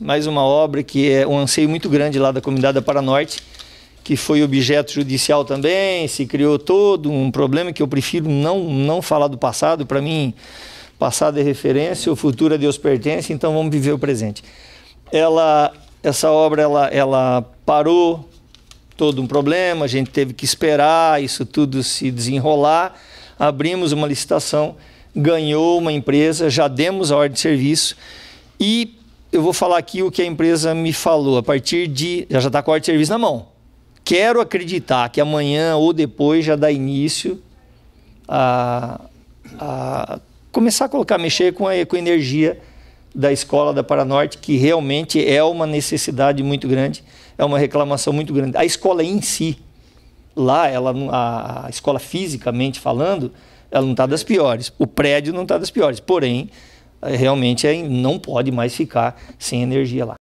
mais uma obra que é um anseio muito grande lá da comunidade da Paranorte, que foi objeto judicial também, se criou todo um problema que eu prefiro não, não falar do passado, para mim, passado é referência, o futuro a é Deus pertence, então vamos viver o presente. Ela, essa obra ela, ela parou todo um problema, a gente teve que esperar isso tudo se desenrolar, abrimos uma licitação, ganhou uma empresa, já demos a ordem de serviço e eu vou falar aqui o que a empresa me falou. A partir de. Já está com a de serviço na mão. Quero acreditar que amanhã ou depois já dá início a, a começar a colocar, mexer com a, com a energia da escola da Paranorte, que realmente é uma necessidade muito grande, é uma reclamação muito grande. A escola em si, lá, ela, a, a escola fisicamente falando, ela não está das piores. O prédio não está das piores. Porém, realmente é, não pode mais ficar sem energia lá.